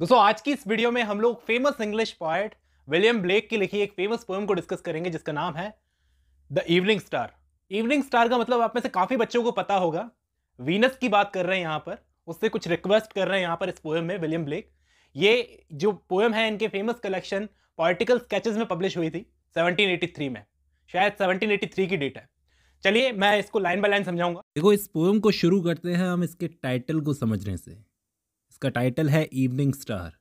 दोस्तों आज की इस वीडियो में हम लोग famous English poet William Blake की लिखी एक फेमस पोएम को डिस्कस करेंगे जिसका नाम है the evening star evening star का मतलब आप में से काफ़ी बच्चों को पता होगा वीनस की बात कर रहे हैं यहाँ पर उससे कुछ रिक्वेस्ट कर रहे हैं यहाँ पर इस पोएम में विलियम ब्लेक ये जो पोएम है इनके फेमस कलेक्शन पॉलिटिकल स्केचेस में पब्लिश हुई थी 1783 में शायद 1783 की डेट है चलिए मैं इसको लाइन बाय लाइन समझाऊंगा देखो इस पोएम को शुरू करते हैं हम इसके टाइटल को समझने से इसका टाइटल है इवनिंग स्टार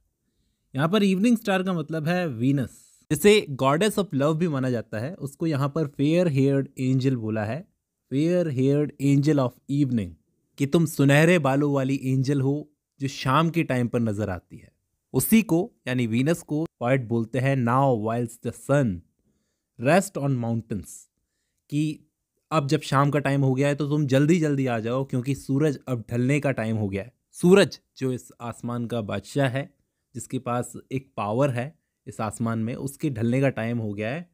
यहाँ पर इवनिंग स्टार का मतलब है वीनस जिसे गॉडेस ऑफ लव भी माना जाता है उसको यहाँ पर फेयर हेयर्ड एंजल बोला है fair haired angel of evening कि तुम सुनहरे बालों वाली एंजल हो जो शाम के टाइम पर नजर आती है उसी को यानी वीनस को पॉइट बोलते हैं now whilst the sun rest on mountains कि अब जब शाम का टाइम हो गया है तो तुम जल्दी जल्दी आ जाओ क्योंकि सूरज अब ढलने का टाइम हो गया है सूरज जो इस आसमान का बादशाह है जिसके पास एक पावर है इस आसमान में उसके ढलने का टाइम हो गया है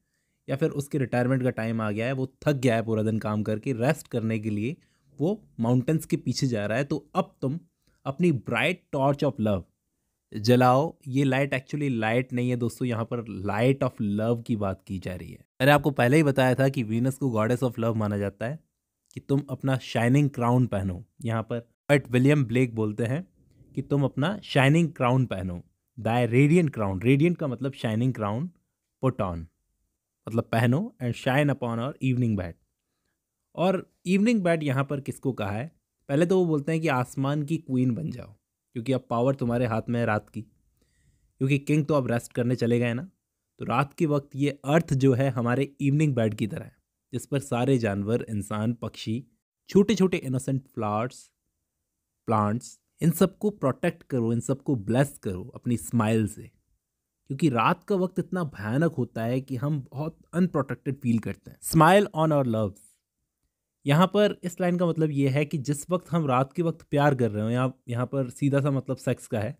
या फिर उसके रिटायरमेंट का टाइम आ गया है वो थक गया है पूरा दिन काम करके रेस्ट करने के लिए वो माउंटेंस के पीछे जा रहा है तो अब तुम अपनी ब्राइट टॉर्च ऑफ लव जलाओ ये लाइट एक्चुअली लाइट नहीं है दोस्तों यहाँ पर लाइट ऑफ लव की बात की जा रही है मैंने आपको पहले ही बताया था कि वीनस को गॉडेस ऑफ लव माना जाता है कि तुम अपना शाइनिंग क्राउन पहनो यहाँ पर बट विलियम ब्लेक बोलते हैं कि तुम अपना शाइनिंग क्राउन पहनो दाय रेडियंट क्राउन रेडियंट का मतलब शाइनिंग क्राउन पुट ऑन मतलब पहनो एंड शाइन अपॉन और इवनिंग बैट और इवनिंग बैट यहाँ पर किसको कहा है पहले तो वो बोलते हैं कि आसमान की क्वीन बन जाओ क्योंकि अब पावर तुम्हारे हाथ में है रात की क्योंकि किंग तो अब रेस्ट करने चले गए ना तो रात के वक्त ये अर्थ जो है हमारे इवनिंग बैड की तरह है जिस पर सारे जानवर इंसान पक्षी छोटे छोटे इनोसेंट फ्लावर्स प्लांट्स इन सबको प्रोटेक्ट करो इन सबको ब्लेस करो अपनी स्माइल से क्योंकि रात का वक्त इतना भयानक होता है कि हम बहुत अनप्रोटेक्टेड फील करते हैं स्माइल ऑन आवर लव्स यहाँ पर इस लाइन का मतलब ये है कि जिस वक्त हम रात के वक्त प्यार कर रहे हो यहाँ यहाँ पर सीधा सा मतलब सेक्स का है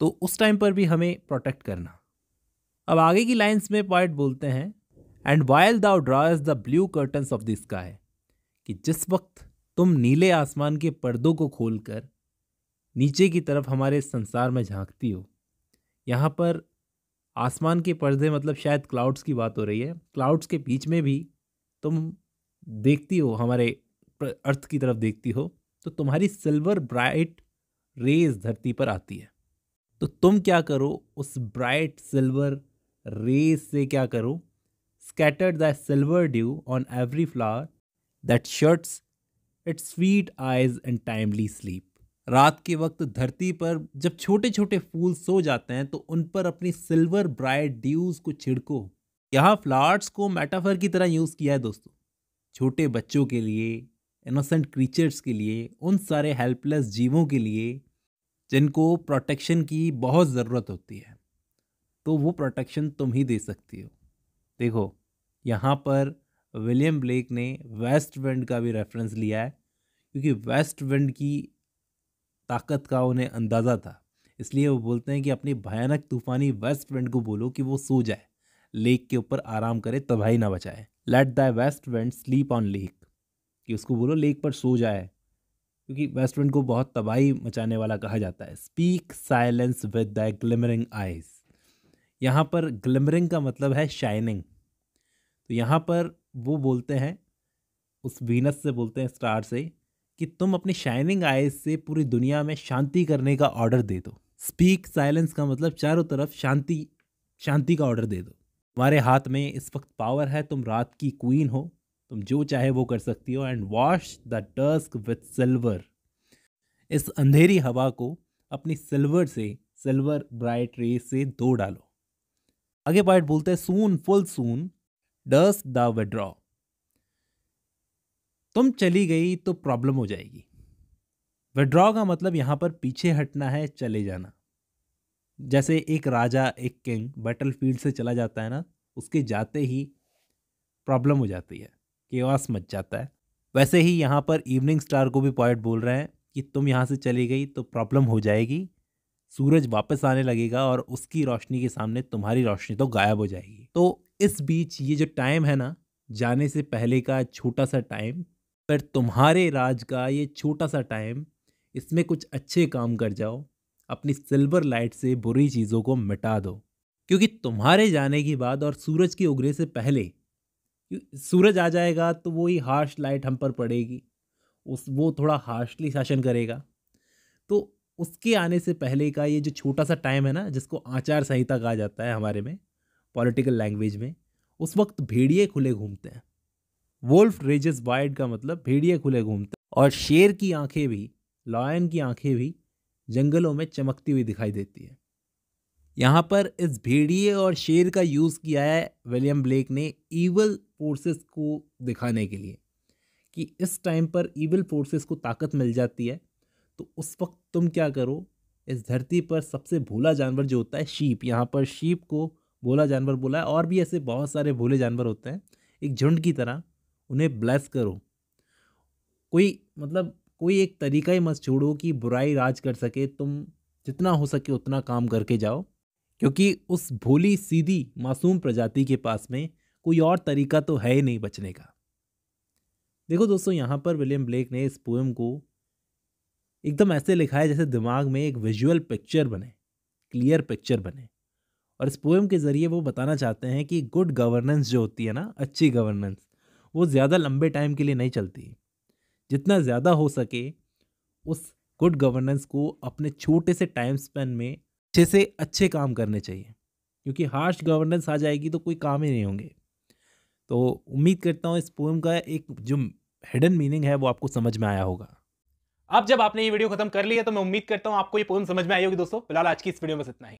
तो उस टाइम पर भी हमें प्रोटेक्ट करना अब आगे की लाइन्स में पॉइंट बोलते हैं and while thou draws the blue curtains of the sky कि जिस वक्त तुम नीले आसमान के पर्दों को खोलकर नीचे की तरफ हमारे संसार में झांकती हो यहाँ पर आसमान के पर्दे मतलब शायद क्लाउड्स की बात हो रही है क्लाउड्स के बीच में भी तुम देखती हो हमारे अर्थ की तरफ देखती हो तो तुम्हारी सिल्वर ब्राइट रेज धरती पर आती है तो तुम क्या करो उस ब्राइट सिल्वर रेज से क्या करो scattered the silver dew on every flower that shuts its sweet eyes and timely sleep रात के वक्त धरती पर जब छोटे छोटे फूल सो जाते हैं तो उन पर अपनी सिल्वर ब्राइट ड्यूज को छिड़को यहाँ फ्लावर्स को मेटाफर की तरह यूज़ किया है दोस्तों छोटे बच्चों के लिए इनोसेंट क्रीचर्स के लिए उन सारे हेल्पलेस जीवों के लिए जिनको प्रोटेक्शन की बहुत ज़रूरत होती है तो वो प्रोटेक्शन तुम ही दे सकती हो देखो यहाँ पर विलियम ब्लेक ने वेस्ट विंड का भी रेफरेंस लिया है क्योंकि वेस्ट विंड की ताकत का उन्हें अंदाज़ा था इसलिए वो बोलते हैं कि अपनी भयानक तूफानी वेस्ट विंड को बोलो कि वो सो जाए लेक के ऊपर आराम करे तबाही ना बचाए let the west wind sleep on lake कि उसको बोलो लेक पर सो जाए क्योंकि वेस्ट विंड को बहुत तबाही मचाने वाला कहा जाता है speak silence with the glimmering eyes यहाँ पर ग्लिमरिंग का मतलब है शाइनिंग तो यहाँ पर वो बोलते हैं उस वीनस से बोलते हैं स्टार से कि तुम अपनी शाइनिंग आइज से पूरी दुनिया में शांति करने का ऑर्डर दे दो स्पीक साइलेंस का मतलब चारों तरफ शांति शांति का ऑर्डर दे दो तुम्हारे हाथ में इस वक्त पावर है तुम रात की क्वीन हो तुम जो चाहे वो कर सकती हो and wash the dusk with silver इस अंधेरी हवा को अपनी सिल्वर से सिल्वर ब्राइट रेस से दो डालो आगे पार्ट बोलते हैं soon full soon dost thou withdraw तुम चली गई तो प्रॉब्लम हो जाएगी विड्रॉ का मतलब यहां पर पीछे हटना है चले जाना जैसे एक राजा एक किंग बैटल फील्ड से चला जाता है ना उसके जाते ही प्रॉब्लम हो जाती है केवास मच जाता है वैसे ही यहाँ पर इवनिंग स्टार को भी पॉइंट बोल रहे हैं कि तुम यहाँ से चली गई तो प्रॉब्लम हो जाएगी सूरज वापस आने लगेगा और उसकी रोशनी के सामने तुम्हारी रोशनी तो गायब हो जाएगी तो इस बीच ये जो टाइम है ना जाने से पहले का छोटा सा टाइम पर तुम्हारे राज का ये छोटा सा टाइम इसमें कुछ अच्छे काम कर जाओ अपनी सिल्वर लाइट से बुरी चीज़ों को मिटा दो क्योंकि तुम्हारे जाने के बाद और सूरज के उगने से पहले सूरज आ जाएगा तो वही हार्श लाइट हम पर पड़ेगी उस वो थोड़ा हार्शली शासन करेगा तो उसके आने से पहले का ये जो छोटा सा टाइम है ना जिसको आचार संहिता कहा जाता है हमारे में पॉलिटिकल लैंग्वेज में उस वक्त भेड़िए खुले घूमते हैं वोल्फ रेजेस वाइड का मतलब भेड़िए खुले घूमते हैं और शेर की आंखें भी लॉयन की आंखें भी जंगलों में चमकती हुई दिखाई देती है यहाँ पर इस भेड़िए और शेर का यूज़ किया है विलियम ब्लेक ने ईवल फोर्सेस को दिखाने के लिए कि इस टाइम पर ईवल फोर्सेस को ताकत मिल जाती है तो उस वक्त तुम क्या करो इस धरती पर सबसे भोला जानवर जो होता है शीप यहाँ पर शीप को बोला जानवर बोला है और भी ऐसे बहुत सारे भोले जानवर होते हैं एक झुंड की तरह उन्हें ब्लेस करो कोई मतलब कोई एक तरीका ही मत छोड़ो कि बुराई राज कर सके तुम जितना हो सके उतना काम करके जाओ क्योंकि उस भोली सीधी मासूम प्रजाति के पास में कोई और तरीका तो है ही नहीं बचने का देखो दोस्तों यहाँ पर विलियम ब्लेक ने इस पोएम को एकदम ऐसे लिखा है जैसे दिमाग में एक विजुअल पिक्चर बने क्लियर पिक्चर बने और इस पोएम के ज़रिए वो बताना चाहते हैं कि गुड गवर्नेंस जो होती है ना अच्छी गवर्नेंस वो ज़्यादा लंबे टाइम के लिए नहीं चलती जितना ज़्यादा हो सके उस गुड गवर्नेंस को अपने छोटे से टाइम स्पेन में अच्छे से अच्छे काम करने चाहिए क्योंकि हार्श गवर्नेंस आ जाएगी तो कोई काम ही नहीं होंगे तो उम्मीद करता हूँ इस पोएम का एक जो हिडन मीनिंग है वो आपको समझ में आया होगा अब जब आपने ये वीडियो खत्म कर लिया तो मैं उम्मीद करता हूँ आपको ये पोएम समझ में आई होगी दोस्तों फिलहाल आज की इस वीडियो में इतना ही